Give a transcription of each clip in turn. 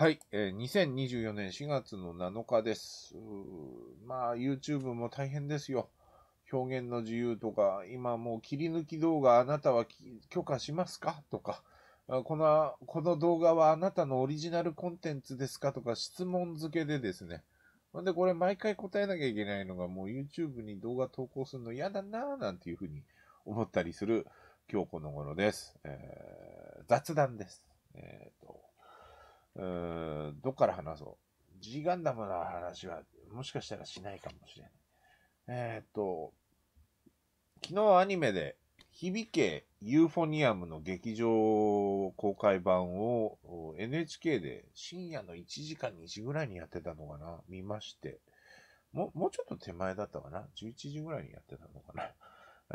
はい、えー、2024年4月の7日です。まあ、YouTube も大変ですよ。表現の自由とか、今もう切り抜き動画あなたは許可しますかとか、この、この動画はあなたのオリジナルコンテンツですかとか質問付けでですね。ほんで、これ毎回答えなきゃいけないのが、もう YouTube に動画投稿するの嫌だなぁなんていうふうに思ったりする今日この頃です。えー、雑談です。えーとうーん、どっから話そう。G ガンダムの話は、もしかしたらしないかもしれない。えー、っと、昨日アニメで、響けユーフォニアムの劇場公開版を NHK で深夜の1時間2時ぐらいにやってたのかな見まして。も、もうちょっと手前だったかな ?11 時ぐらいにやってたのかな、え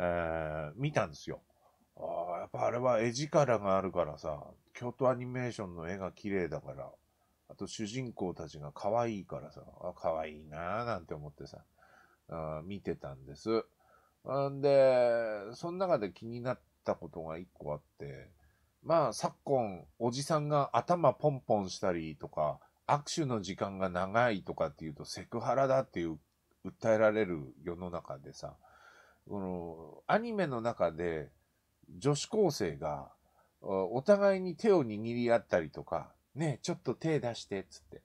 ー、見たんですよ。やっぱあれは絵力があるからさ、京都アニメーションの絵が綺麗だから、あと主人公たちが可愛いからさ、あ、可愛いなぁなんて思ってさ、あ見てたんです。んで、その中で気になったことが一個あって、まあ昨今、おじさんが頭ポンポンしたりとか、握手の時間が長いとかっていうとセクハラだっていう訴えられる世の中でさ、このアニメの中で女子高生が、お互いに手を握り合ったりとか、ねえ、ちょっと手出して、つって。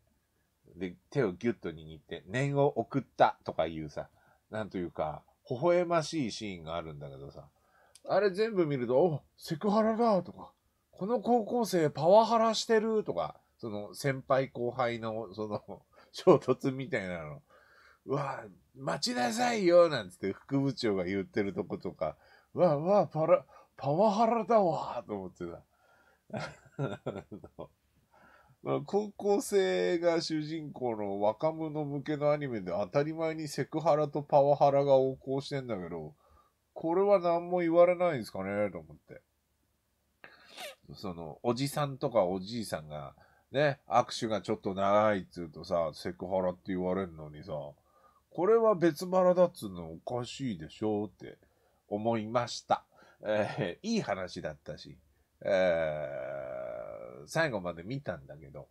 で、手をギュッと握って、念を送ったとかいうさ、なんというか、微笑ましいシーンがあるんだけどさ、あれ全部見ると、おセクハラだとか、この高校生パワハラしてるとか、その先輩後輩の、その、衝突みたいなの、うわ待ちなさいよなんつって副部長が言ってるとことか、わわパラ、パワハラだわと思ってた。高校生が主人公の若者向けのアニメで当たり前にセクハラとパワハラが横行してんだけど、これは何も言われないんですかねと思って。その、おじさんとかおじいさんが、ね、握手がちょっと長いっつうとさ、セクハラって言われるのにさ、これは別腹だっつうのおかしいでしょって思いました。えー、いい話だったし、えー、最後まで見たんだけど、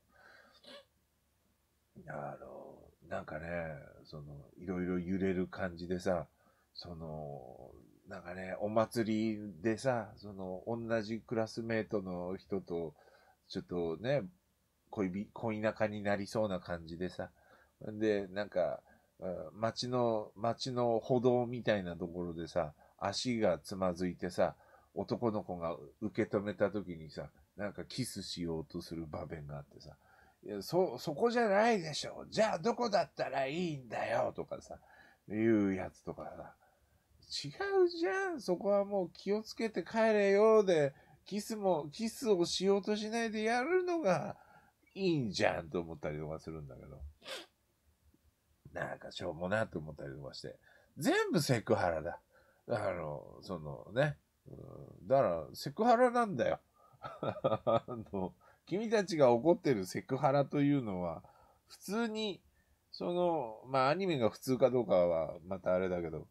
あの、なんかね、その、いろいろ揺れる感じでさ、その、なんかね、お祭りでさ、その、同じクラスメートの人と、ちょっとね、恋び、恋仲になりそうな感じでさ、で、なんか、街の、街の歩道みたいなところでさ、足がつまずいてさ、男の子が受け止めた時にさ、なんかキスしようとする場面があってさ、いやそ、そこじゃないでしょ。じゃあどこだったらいいんだよとかさ、いうやつとかさ、違うじゃん。そこはもう気をつけて帰れよで、キスも、キスをしようとしないでやるのがいいんじゃんと思ったりとかするんだけど。なんかしょうもなと思ったりとかして。全部セクハラだ。あの、そのね、うん、だからセクハラなんだよ。あの、君たちが怒ってるセクハラというのは、普通に、その、まあアニメが普通かどうかはまたあれだけど、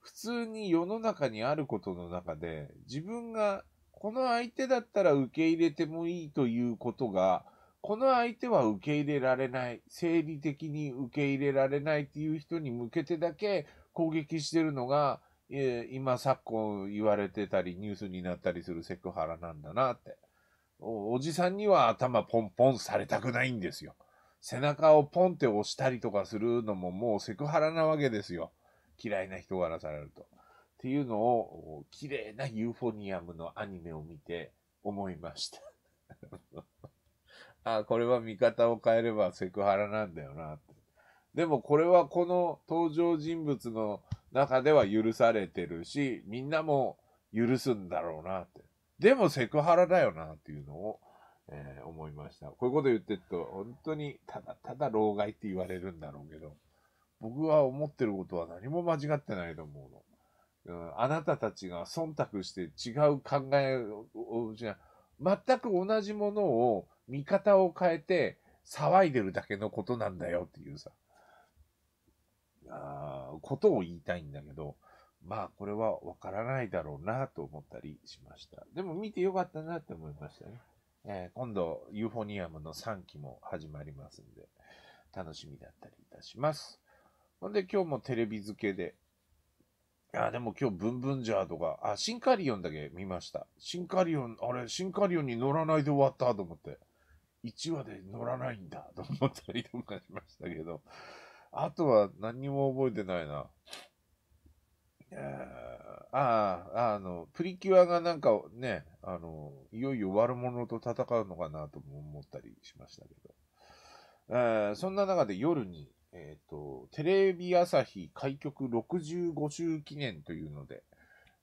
普通に世の中にあることの中で、自分がこの相手だったら受け入れてもいいということが、この相手は受け入れられない、生理的に受け入れられないっていう人に向けてだけ攻撃してるのが、今昨今言われてたりニュースになったりするセクハラなんだなってお。おじさんには頭ポンポンされたくないんですよ。背中をポンって押したりとかするのももうセクハラなわけですよ。嫌いな人柄されると。っていうのを、綺麗なユーフォニアムのアニメを見て思いました。あ、これは見方を変えればセクハラなんだよなって。でもこれはこの登場人物の中では許されてるし、みんなも許すんだろうなって。でもセクハラだよなっていうのを、えー、思いました。こういうこと言ってると、本当にただただ老害って言われるんだろうけど、僕は思ってることは何も間違ってないと思うの。うん、あなたたちが忖度して違う考えを、じゃ全く同じものを見方を変えて騒いでるだけのことなんだよっていうさ。あことを言いたいんだけど、まあこれはわからないだろうなと思ったりしました。でも見てよかったなって思いましたね。えー、今度ユーフォニアムの3期も始まりますんで、楽しみだったりいたします。ほんで今日もテレビ付けで、いや、でも今日ブンブンジャーとか、あ、シンカリオンだけ見ました。シンカリオン、あれ、シンカリオンに乗らないで終わったと思って、1話で乗らないんだと思ったりとかしましたけど、あとは何も覚えてないな。ああ、あの、プリキュアがなんかね、あの、いよいよ悪者と戦うのかなとも思ったりしましたけど。えそんな中で夜に、えっ、ー、と、テレビ朝日開局65周記念というので、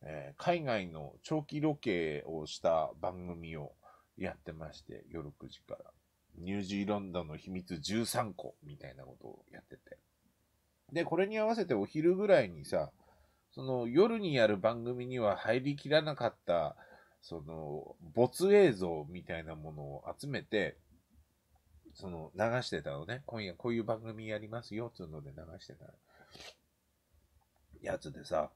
えー、海外の長期ロケをした番組をやってまして、夜9時から。ニュージーランドの秘密13個みたいなことをやってて。で、これに合わせてお昼ぐらいにさ、その夜にやる番組には入りきらなかった、その没映像みたいなものを集めて、その流してたのね。今夜こういう番組やりますよ、っつうので流してたやつでさ、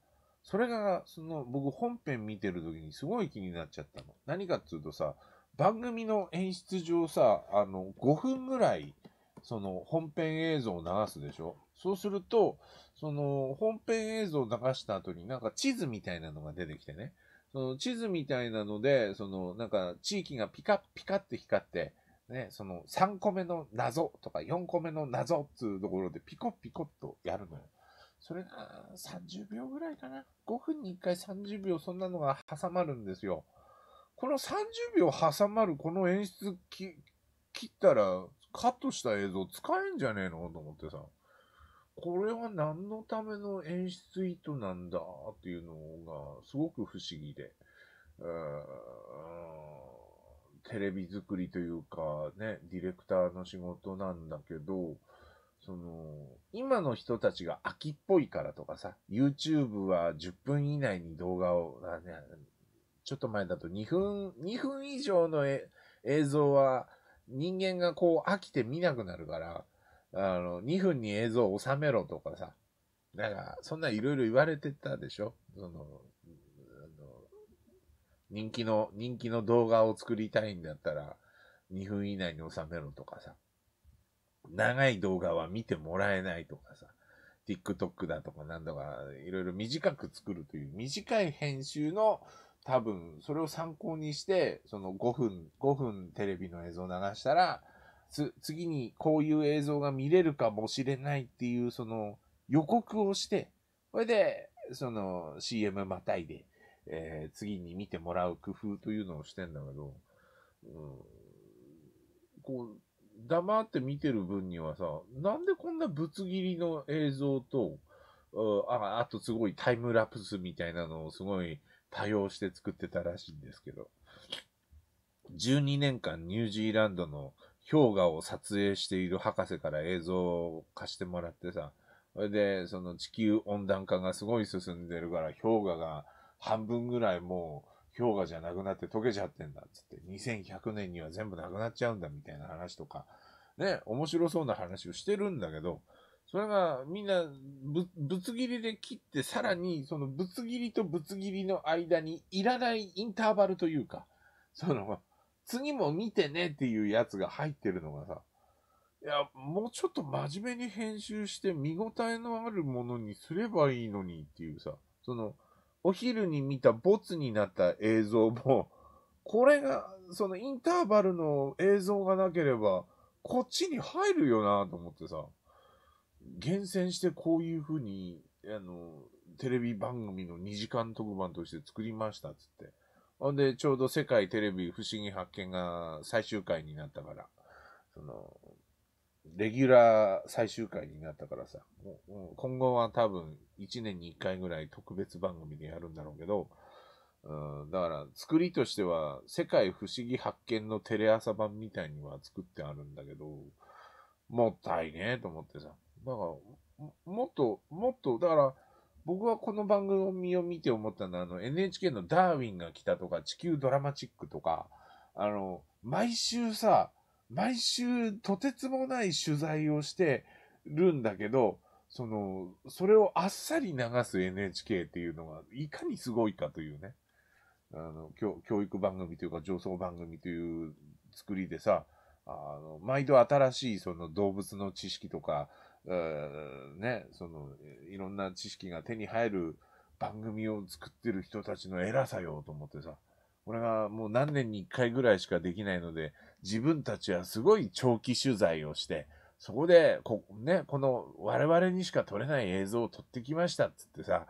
それが、その僕本編見てる時にすごい気になっちゃったの。何かっつうとさ、番組の演出上さ、あの、5分ぐらい、その、本編映像を流すでしょそうすると、その、本編映像を流した後になんか地図みたいなのが出てきてね。その地図みたいなので、その、なんか地域がピカピカって光って、ね、その3個目の謎とか4個目の謎っていうところでピコピコっとやるのよ。それが30秒ぐらいかな。5分に1回30秒そんなのが挟まるんですよ。この30秒挟まるこの演出き切ったらカットした映像使えんじゃねえのと思ってさ、これは何のための演出意図なんだっていうのがすごく不思議で、テレビ作りというかね、ディレクターの仕事なんだけど、その、今の人たちが秋っぽいからとかさ、YouTube は10分以内に動画を、ちょっと前だと2分、2分以上の映像は人間がこう飽きて見なくなるから、あの、2分に映像を収めろとかさ、なんか、そんないろいろ言われてたでしょその、あの、人気の、人気の動画を作りたいんだったら、2分以内に収めろとかさ、長い動画は見てもらえないとかさ、TikTok だとかなんか、いろいろ短く作るという、短い編集の多分、それを参考にして、その5分、5分テレビの映像を流したら、つ、次にこういう映像が見れるかもしれないっていう、その予告をして、それで、その CM またいで、えー、次に見てもらう工夫というのをしてんだけど、うん、こう、黙って見てる分にはさ、なんでこんなぶつ切りの映像と、ああとすごいタイムラプスみたいなのをすごい多用して作ってたらしいんですけど、12年間ニュージーランドの氷河を撮影している博士から映像を貸してもらってさ、それで、その地球温暖化がすごい進んでるから、氷河が半分ぐらいもう氷河じゃなくなって溶けちゃってんだっつって、2100年には全部なくなっちゃうんだみたいな話とか、ね、面白そうな話をしてるんだけど、それがみんなぶ、ぶつ切りで切って、さらにそのぶつ切りとぶつ切りの間にいらないインターバルというか、その、次も見てねっていうやつが入ってるのがさ、いや、もうちょっと真面目に編集して見応えのあるものにすればいいのにっていうさ、その、お昼に見たボツになった映像も、これが、そのインターバルの映像がなければ、こっちに入るよなと思ってさ。厳選してこういうふうに、あの、テレビ番組の2時間特番として作りましたっつって。ほんで、ちょうど世界テレビ不思議発見が最終回になったから、その、レギュラー最終回になったからさ、今後は多分1年に1回ぐらい特別番組でやるんだろうけど、うん、だから作りとしては世界不思議発見のテレ朝版みたいには作ってあるんだけど、もったいねえと思ってさ。だから、もっと、もっと、だから、僕はこの番組を見て思ったのは、あの、NHK のダーウィンが来たとか、地球ドラマチックとか、あの、毎週さ、毎週とてつもない取材をしてるんだけど、その、それをあっさり流す NHK っていうのが、いかにすごいかというね、あの、教教育番組というか、上層番組という作りでさ、あの、毎度新しいその動物の知識とか、ね、その、いろんな知識が手に入る番組を作ってる人たちの偉さよと思ってさ、俺がもう何年に1回ぐらいしかできないので、自分たちはすごい長期取材をして、そこでこ、ね、この我々にしか撮れない映像を撮ってきましたっつってさ、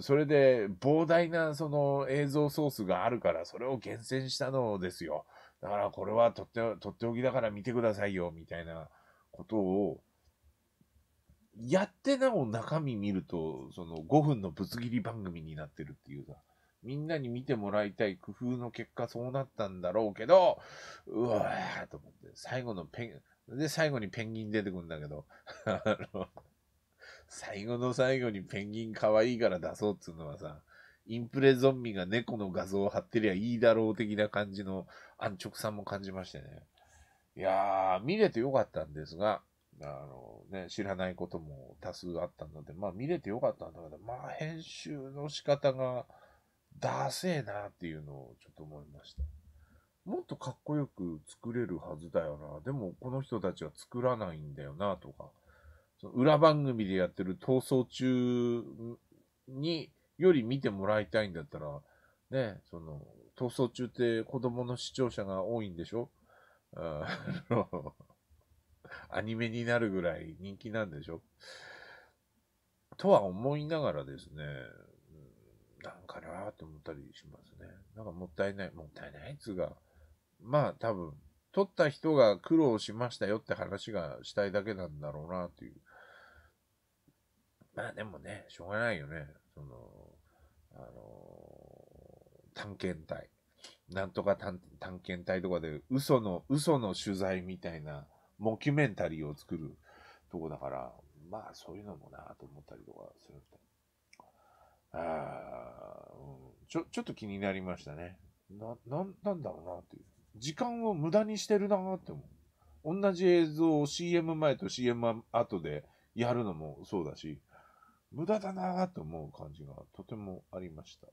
それで膨大なその映像ソースがあるから、それを厳選したのですよ。だからこれはとって、とっておきだから見てくださいよ、みたいなことをやってなお中身見ると、その5分のぶつ切り番組になってるっていうさ、みんなに見てもらいたい工夫の結果そうなったんだろうけど、うわーと思って、最後のペン、で、最後にペンギン出てくんだけど、あの、最後の最後にペンギン可愛いから出そうっつうのはさ、インプレゾンビが猫の画像を貼ってりゃいいだろう的な感じの安直さも感じましてね。いやー、見れてよかったんですが、あのね、知らないことも多数あったので、まあ見れてよかったんだけど、まあ編集の仕方がダセえなっていうのをちょっと思いました。もっとかっこよく作れるはずだよな。でもこの人たちは作らないんだよなとか、その裏番組でやってる逃走中により見てもらいたいんだったら、ね、その、逃走中って子供の視聴者が多いんでしょあのアニメになるぐらい人気なんでしょとは思いながらですね、なんかなーって思ったりしますね。なんかもったいない、もったいないっつうか、まあ多分、取った人が苦労しましたよって話がしたいだけなんだろうなっていう。まあでもね、しょうがないよね。その、あのー、探検隊。なんとか探検隊とかで嘘の、嘘の取材みたいなモキュメンタリーを作るとこだから、まあそういうのもなと思ったりとかするああ、うん、ちょ、ちょっと気になりましたね。な、な、なんだろうなっていう。時間を無駄にしてるなって思う。同じ映像を CM 前と CM 後でやるのもそうだし、無駄だなっと思う感じがとてもありました。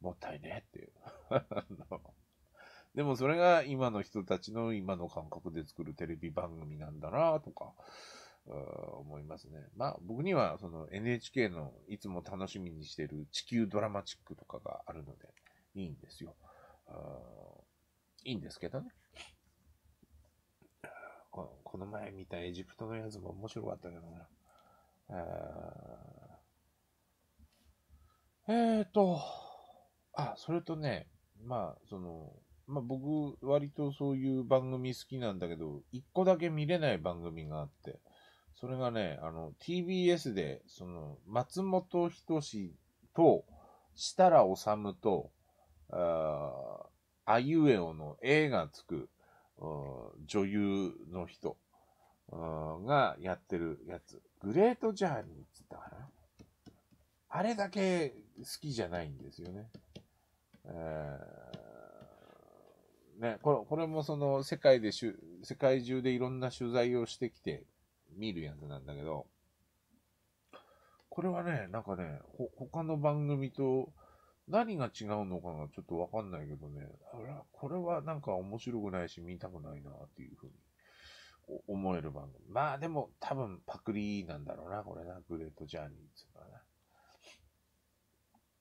もったいねっていう。でもそれが今の人たちの今の感覚で作るテレビ番組なんだなとか、思いますね。まあ僕にはその NHK のいつも楽しみにしてる地球ドラマチックとかがあるのでいいんですよ。いいんですけどね。この前見たエジプトのやつも面白かったけどな。えー、っと、あ、それとね、まあ、その、まあ、僕、割とそういう番組好きなんだけど、一個だけ見れない番組があって、それがね、あの、TBS で、その、松本人志と、設楽治と、ああえおの A がつく、女優の人がやってるやつ。グレートジャーニーっつったかな。あれだけ好きじゃないんですよね。えーね、これこれもその世界でしゅ、世界中でいろんな取材をしてきて見るやつなんだけど、これはね、なんかね、ほ他の番組と何が違うのかがちょっとわかんないけどね、あら、これはなんか面白くないし見たくないなっていうふうに思える番組。まあでも多分パクリなんだろうな、これな、グレートジャーニーっていうのは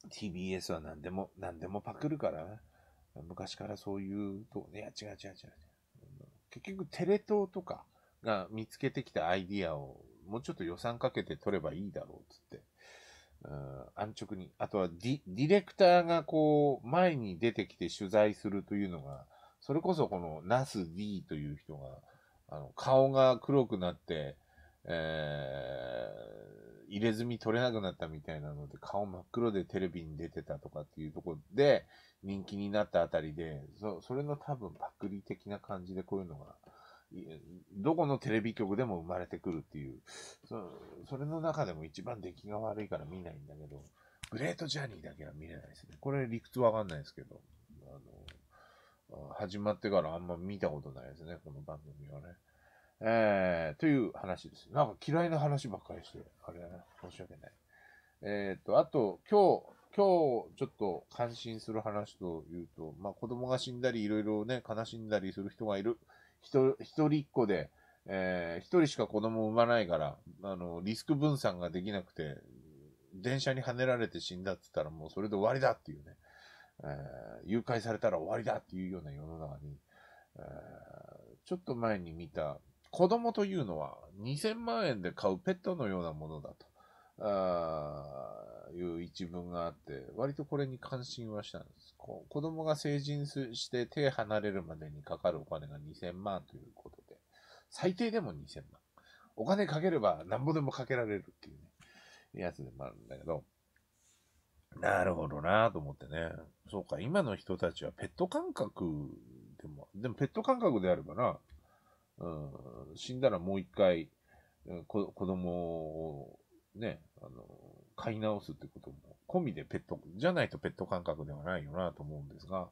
な。TBS は何でも、何でもパクるからな。昔からそういうとね、いや、違う違う違う違う。結局、テレ東とかが見つけてきたアイディアを、もうちょっと予算かけて取ればいいだろう、つって。うん、安直に。あとはディ、ディレクターがこう、前に出てきて取材するというのが、それこそこのナス D という人が、あの、顔が黒くなって、えー、入れ墨取れなくなったみたいなので、顔真っ黒でテレビに出てたとかっていうとこで、人気になったあたりで、そ、それの多分パクリ的な感じでこういうのが、どこのテレビ局でも生まれてくるっていう、そそれの中でも一番出来が悪いから見ないんだけど、グレートジャーニーだけは見れないですね。これ理屈わかんないですけど、あの、始まってからあんま見たことないですね、この番組はね。えー、という話です。なんか嫌いな話ばっかりして、あれ、ね、申し訳ない。えっ、と、あと、今日、今日ちょっと感心する話というと、まあ、子供が死んだり、いろいろね、悲しんだりする人がいる。一人一子で、えー、一人しか子供を産まないから、あの、リスク分散ができなくて、電車にはねられて死んだって言ったらもうそれで終わりだっていうね、えー、誘拐されたら終わりだっていうような世の中に、えー、ちょっと前に見た子供というのは2000万円で買うペットのようなものだと。あいう一文があって、割とこれに関心はしたんです。こ子供が成人して手離れるまでにかかるお金が2000万ということで、最低でも2000万。お金かければなんぼでもかけられるっていうね、やつでもあるんだけど、なるほどなと思ってね。そうか、今の人たちはペット感覚でも、でもペット感覚であればな、うん、死んだらもう一回、子供をね、あの、飼い直すってことも、込みでペット、じゃないとペット感覚ではないよなと思うんですが、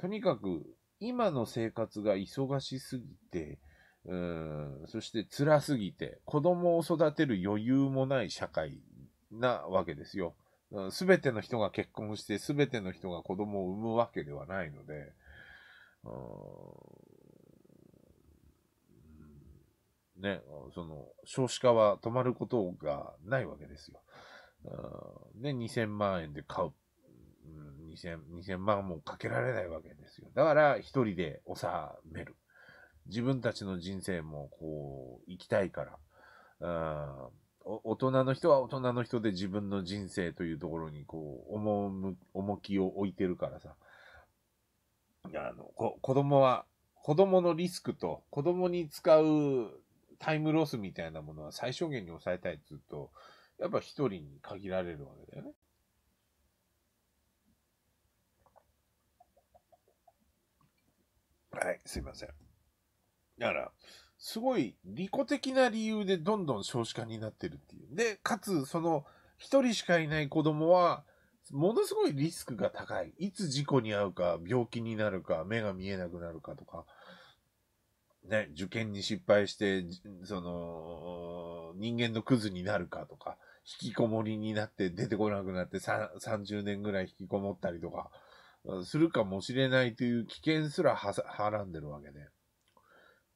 とにかく、今の生活が忙しすぎて、うん、そして辛すぎて、子供を育てる余裕もない社会なわけですよ。すべての人が結婚して、すべての人が子供を産むわけではないので、ね、その、少子化は止まることがないわけですよ。で、2000万円で買う。2000, 2000万もかけられないわけですよ。だから、一人で収める。自分たちの人生も、こう、生きたいから。大人の人は大人の人で自分の人生というところに、こう、重重きを置いてるからさ。あの、子供は、子供のリスクと、子供に使うタイムロスみたいなものは最小限に抑えたいって言うと、やっぱ一人に限られるわけだよね。はい、すいません。だから、すごい利己的な理由でどんどん少子化になってるっていう。で、かつ、その、一人しかいない子供は、ものすごいリスクが高い。いつ事故に遭うか、病気になるか、目が見えなくなるかとか、ね、受験に失敗して、その、人間のクズになるかとか、引きこもりになって出てこなくなって30年ぐらい引きこもったりとか、するかもしれないという危険すらはらんでるわけで、ね。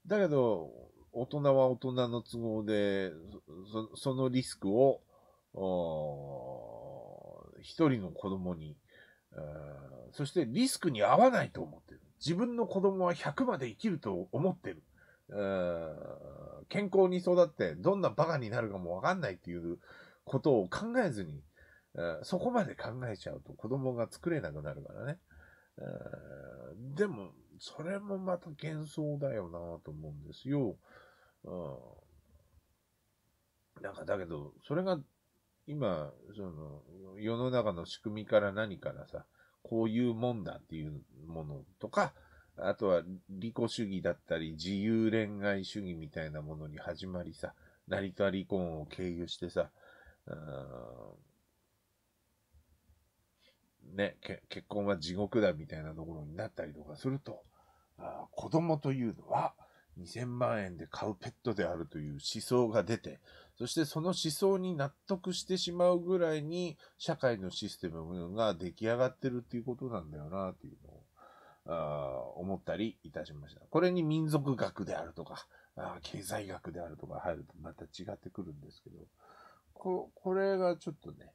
だけど、大人は大人の都合で、そそのリスクを、一人の子供に、そしてリスクに合わないと思ってる。自分の子供は100まで生きると思ってる。健康に育って、どんなバカになるかもわかんないっていうことを考えずに、そこまで考えちゃうと子供が作れなくなるからね。でも、それもまた幻想だよなと思うんですよ。なんかだけど、それが今、その、世の中の仕組みから何からさ、こういうもんだっていうものとか、あとは利己主義だったり自由恋愛主義みたいなものに始まりさ、成田離婚を経由してさ、ね、結婚は地獄だみたいなところになったりとかすると、あ子供というのは2000万円で買うペットであるという思想が出て、そしてその思想に納得してしまうぐらいに社会のシステムが出来上がってるっていうことなんだよなっていうのをあ思ったりいたしました。これに民族学であるとか、あ経済学であるとか入るとまた違ってくるんですけど、ここれがちょっとね、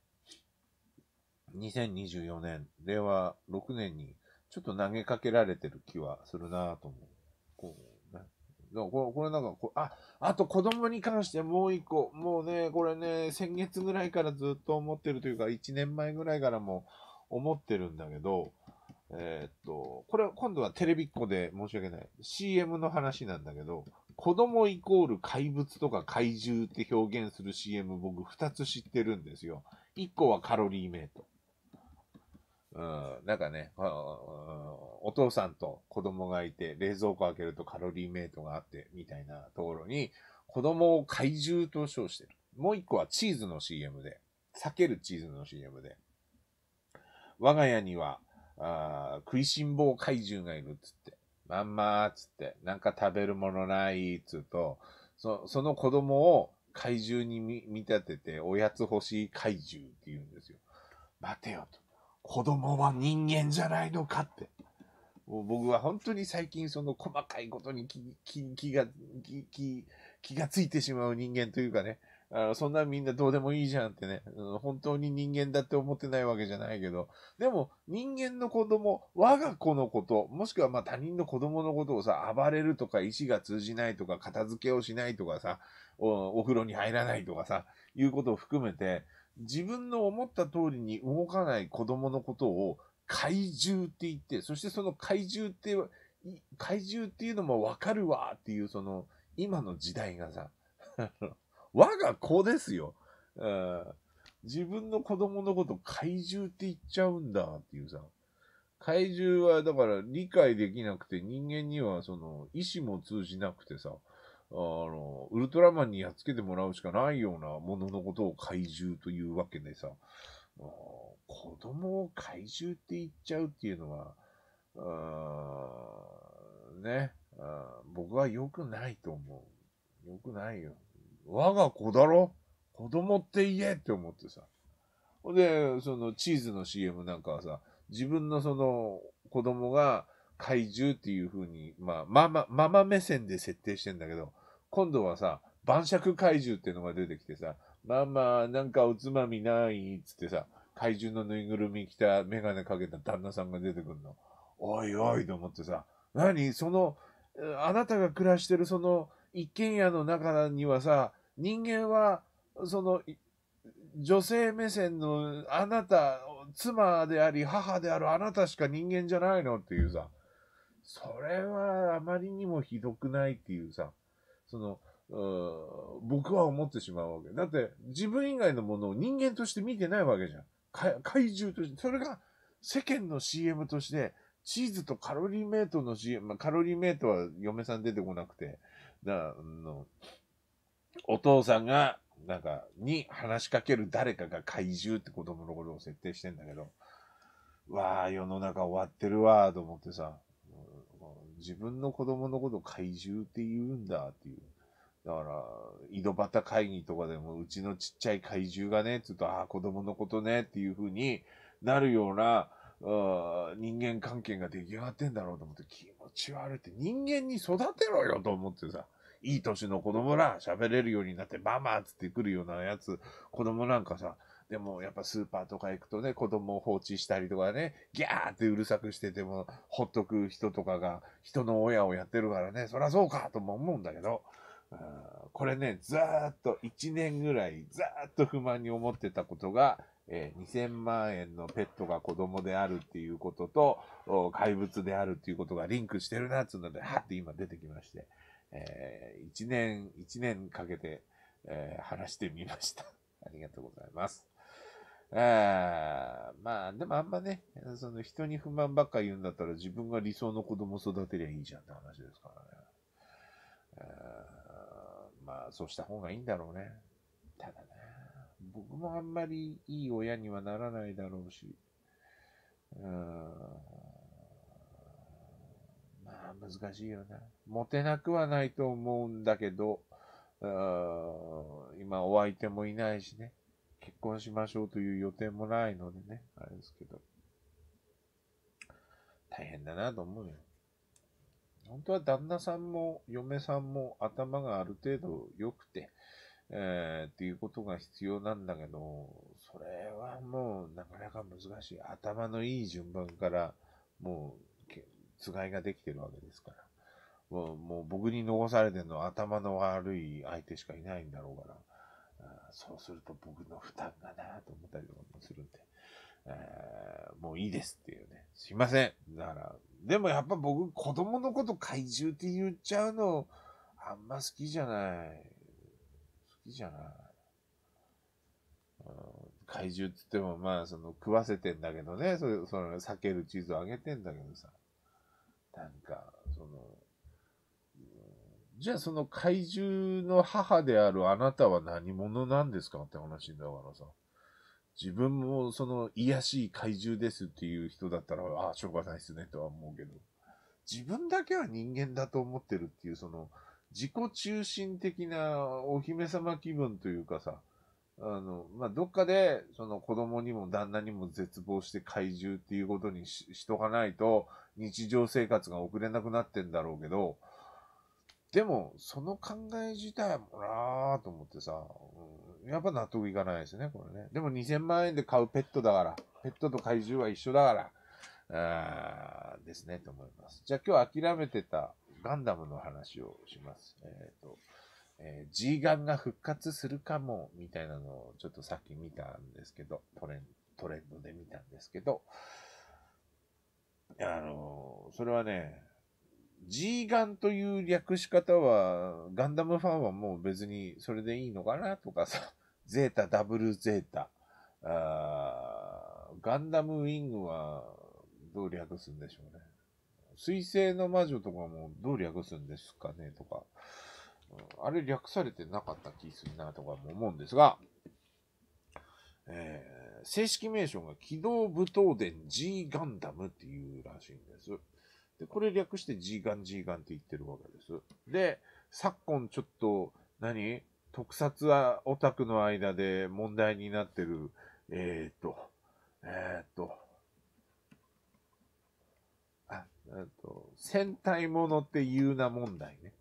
2024年、令和6年にちょっと投げかけられてる気はするなと思う。こうの、この、これなんかこ、あ、あと子供に関してもう一個、もうね、これね、先月ぐらいからずっと思ってるというか、1年前ぐらいからも思ってるんだけど、えー、っと、これ今度はテレビっ子で申し訳ない。CM の話なんだけど、子供イコール怪物とか怪獣って表現する CM 僕2つ知ってるんですよ。1個はカロリーメイト。うん、なんかね、お父さんと子供がいて、冷蔵庫開けるとカロリーメイトがあって、みたいなところに、子供を怪獣と称してる。もう一個はチーズの CM で、避けるチーズの CM で、我が家には、あ食いしん坊怪獣がいるっつって、まんまーっつって、なんか食べるものないっつうと、そその子供を怪獣に見立てて、おやつ欲しい怪獣って言うんですよ。待てよと。子供は人間じゃないのかって。もう僕は本当に最近その細かいことに気気気が気気がついてしまう人間というかね、あのそんなみんなどうでもいいじゃんってね、本当に人間だって思ってないわけじゃないけど、でも人間の子供、我が子のこと、もしくはま他人の子供のことをさ、暴れるとか意思が通じないとか片付けをしないとかさ、おお風呂に入らないとかさ、いうことを含めて、自分の思った通りに動かない子供のことを怪獣って言って、そしてその怪獣って、怪獣っていうのもわかるわっていう、その、今の時代がさ、我が子ですよ。自分の子供のこと怪獣って言っちゃうんだっていうさ。怪獣はだから理解できなくて人間にはその意志も通じなくてさ、あの、ウルトラマンにやっつけてもらうしかないようなもののことを怪獣というわけでさ、子供を怪獣って言っちゃうっていうのは、ね僕は良くないと思う。良くないよ。我が子だろ子供って言えって思ってさ。ほんで、そのチーズの CM なんかはさ、自分のその子供が、怪獣っていう風に、まあ、ママ、ママ目線で設定してんだけど、今度はさ、晩酌怪獣っていうのが出てきてさ、ママ、なんかおつまみないっつってさ、怪獣のぬいぐるみ着たメガネかけた旦那さんが出てくるの。おいおいと思ってさ、何その、あなたが暮らしてるその一軒家の中にはさ、人間は、その、女性目線のあなた、妻であり母であるあなたしか人間じゃないのっていうさ、それはあまりにもひどくないっていうさ、その、僕は思ってしまうわけ。だって、自分以外のものを人間として見てないわけじゃん。怪獣として。それが、世間の CM として、チーズとカロリーメイトの CM、まあ、カロリーメイトは嫁さん出てこなくて、だのお父さんが、なんか、に話しかける誰かが怪獣って子供の頃を設定してんだけど、わあ、世の中終わってるわ、と思ってさ。自分の子供のこと怪獣って言うんだっていう。だから、井戸端会議とかでも、うちのちっちゃい怪獣がね、つうと、ああ、子供のことね、っていうふうになるような、う人間関係が出来上がってんだろうと思って、気持ち悪いって、人間に育てろよと思ってさ、いい歳の子供ら、喋れるようになって、ママっつってくるようなやつ、子供なんかさ、でもやっぱスーパーとか行くとね、子供を放置したりとかね、ギャーってうるさくしてても、ほっとく人とかが、人の親をやってるからね、そりゃそうかとも思うんだけど、これね、ずーっと1年ぐらい、ずーっと不満に思ってたことが、えー、2000万円のペットが子供であるっていうことと、怪物であるっていうことがリンクしてるな、っつうので、はって今出てきまして、えー、1年、1年かけて、えー、話してみました。ありがとうございます。あまあ、でもあんまね、その人に不満ばっか言うんだったら自分が理想の子供を育てりゃいいじゃんって話ですからね。あまあ、そうした方がいいんだろうね。ただね、僕もあんまりいい親にはならないだろうし、うんまあ、難しいよね。モテなくはないと思うんだけど、うん今お相手もいないしね。婚しましょうという予定もないのでね、あれですけど。大変だなと思うよ。本当は旦那さんも嫁さんも頭がある程度良くて、えー、っていうことが必要なんだけど、それはもうなかなか難しい。頭のいい順番から、もう、つがいができてるわけですから。もうもう僕に残されてるのは頭の悪い相手しかいないんだろうから。そうすると僕の負担がなと思ったりとかもするんで、えー、もういいですっていうね。すいません。だから、でもやっぱ僕、子供のこと怪獣って言っちゃうの、あんま好きじゃない。好きじゃない。うん、怪獣って言っても、まあ、その、食わせてんだけどね、そその、避ける地図を上げてんだけどさ。なんか、その、じゃあその怪獣の母であるあなたは何者なんですかって話だからさ。自分もその癒しい怪獣ですっていう人だったら、ああ、しょうがないっすねとは思うけど、自分だけは人間だと思ってるっていう、その自己中心的なお姫様気分というかさ、あの、まあ、どっかで、その子供にも旦那にも絶望して怪獣っていうことにししとかないと、日常生活が送れなくなってんだろうけど、でも、その考え自体もなぁと思ってさ、うん、やっぱ納得いかないですね、これね。でも2000万円で買うペットだから、ペットと怪獣は一緒だから、あーですね、と思います。じゃあ今日諦めてたガンダムの話をします。えっ、ー、と、えー、G ガンが復活するかも、みたいなのをちょっとさっき見たんですけど、トレントレンドで見たんですけど、あのー、それはね、G ガンという略し方は、ガンダムファンはもう別にそれでいいのかなとかさ、ゼータ、ダブルゼータ、あーガンダムウィングはどう略すんでしょうね。水星の魔女とかもどう略すんですかねとか、あれ略されてなかった気するなとかも思うんですが、えー、正式名称が機動武闘伝 G ガンダムっていうらしいんです。で、。これ略してジーガンジーガンって言ってるわけです。で、昨今ちょっと何、特撮はオタクの間で問題になってる、えー、っと、えー、っと、あ、えっと、戦隊ものっていうな問題ね。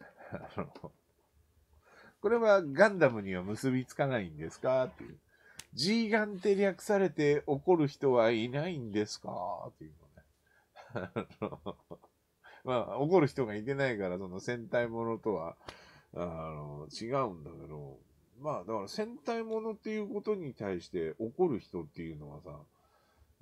あの、これはガンダムには結びつかないんですかっていう。G ガンって略されて怒る人はいないんですかっていうのね。まあ、怒る人がいてないから、その戦隊ものとは、あの、違うんだけど、まあ、だから戦隊ものっていうことに対して怒る人っていうのはさ、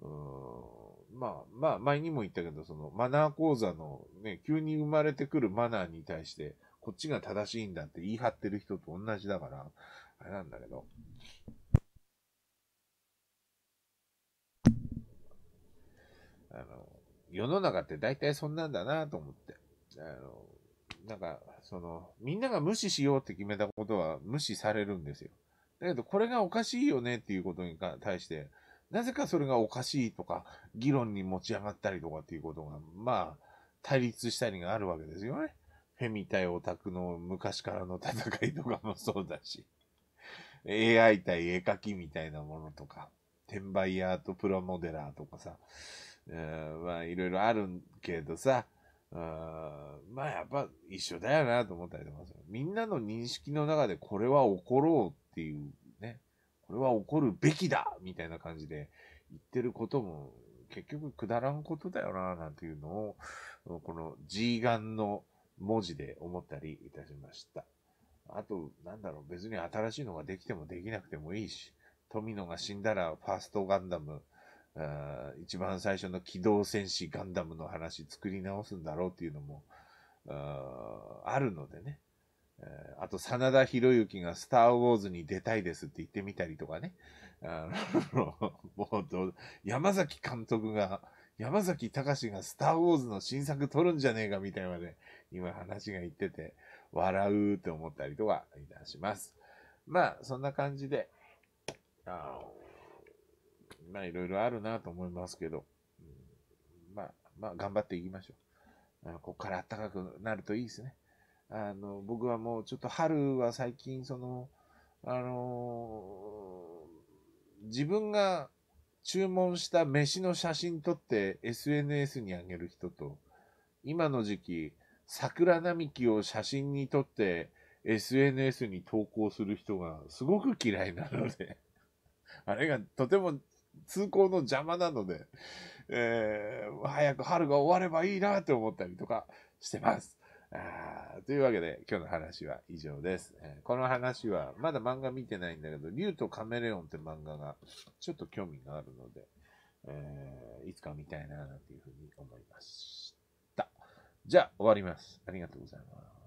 うん、まあ、まあ、前にも言ったけど、そのマナー講座のね、急に生まれてくるマナーに対して、こっちが正しいんだって言い張ってる人と同じだから、あれなんだけど。あの、世の中って大体そんなんだなと思って。あの、なんか、その、みんなが無視しようって決めたことは無視されるんですよ。だけど、これがおかしいよねっていうことに対して、なぜかそれがおかしいとか、議論に持ち上がったりとかっていうことが、まあ、対立したりがあるわけですよね。フェミ対オタクの昔からの戦いとかもそうだし、AI 対絵描きみたいなものとか、転売ヤーとプロモデラーとかさ、まあいろいろあるけどさ、あまあやっぱ一緒だよなと思ったりとかする。みんなの認識の中でこれは起ころうっていうね、これは起こるべきだみたいな感じで言ってることも結局くだらんことだよななんていうのを、この G ガンの文字で思ったりいたしました。あと、なんだろう、別に新しいのができてもできなくてもいいし、富野が死んだらファーストガンダム一番最初の機動戦士ガンダムの話作り直すんだろうっていうのも、ああるのでね。あと、真田広之がスターウォーズに出たいですって言ってみたりとかね。あの もう、山崎監督が、山崎隆がスターウォーズの新作撮るんじゃねえかみたいまで、今話が言ってて、笑うって思ったりとかいたします。まあ、そんな感じで、あのまあいろいろあるなと思いますけど、うん、まあ、まあ頑張っていきましょう。あここから暖かくなるといいですね。あの、僕はもうちょっと春は最近その、あのー、自分が注文した飯の写真撮って SNS にあげる人と、今の時期、桜並木を写真に撮って SNS に投稿する人がすごく嫌いなのであれがとても通行の邪魔なので、えー、早く春が終わればいいなって思ったりとかしてます。あというわけで、今日の話は以上です、えー、この話は、まだ漫画見てないんだけど、竜とカメレオンって漫画がちょっと興味があるので、えー、いつか見たいな、なんていうふうに思いました。じゃあ、終わります。ありがとうございます。